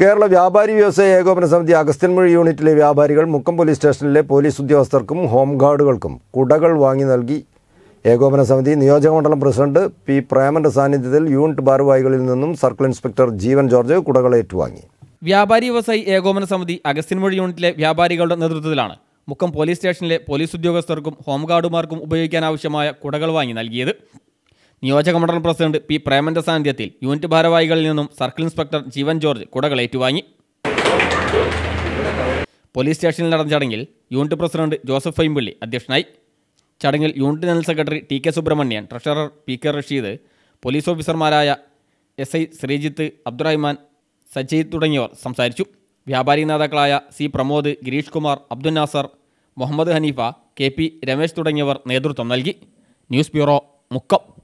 കേരള വ്യാപാരി വ്യവസായ ഏകോപന സമിതി അഗസ്ത്യൻമുഴി യൂണിറ്റിലെ വ്യാപാരികൾ മുക്കം പോലീസ് സ്റ്റേഷനിലെ പോലീസ് ഉദ്യോഗസ്ഥർക്കും ഹോം ഗാർഡുകൾക്കും കുടകൾ വാങ്ങി നൽകി ഏകോപന സമിതി നിയോജകമണ്ഡലം പ്രസിഡന്റ് പി പ്രേമന്റെ സാന്നിധ്യത്തിൽ യൂണിറ്റ് ഭാരവാഹികളിൽ നിന്നും സർക്കിൾ ഇൻസ്പെക്ടർ ജീവൻ ജോർജ് കുടകൾ ഏറ്റുവാങ്ങി വ്യാപാരി വ്യവസായി ഏകോപന സമിതി അഗസ്ത്യൻമുഴി യൂണിറ്റിലെ വ്യാപാരികളുടെ നേതൃത്വത്തിലാണ് മുക്കം പോലീസ് സ്റ്റേഷനിലെ പോലീസ് ഉദ്യോഗസ്ഥർക്കും ഹോം ഗാർഡുമാർക്കും ഉപയോഗിക്കാനാവശ്യമായ കുടകൾ വാങ്ങി നൽകിയത് നിയോജക മണ്ഡലം പ്രസിഡന്റ് പി പ്രേമന്റെ സാന്നിധ്യത്തിൽ യൂണിറ്റ് ഭാരവാഹികളിൽ നിന്നും സർക്കിൾ ഇൻസ്പെക്ടർ ജീവൻ ജോർജ് കുടകൾ ഏറ്റുവാങ്ങി പോലീസ് സ്റ്റേഷനിൽ നടന്ന ചടങ്ങിൽ യൂണിറ്റ് പ്രസിഡന്റ് ജോസഫ് ഫൈമ്പിള്ളി അധ്യക്ഷനായി ചടങ്ങിൽ unit general secretary T K Subrahmanyan treasurer P K Rasheed police ഓഫീസർമാരായ എസ് ഐ ശ്രീജിത്ത് അബ്ദുറഹ്മാൻ സജീദ് തുടങ്ങിയവർ സംസാരിച്ചു വ്യാപാരി നേതാക്കളായ C Pramod Gireesh Kumar Abdul Nasar Muhammad Haneefa K P Ramesh തുടങ്ങിയവർ നേതൃത്വം നൽകി ന്യൂസ് ബ്യൂറോ മുക്കം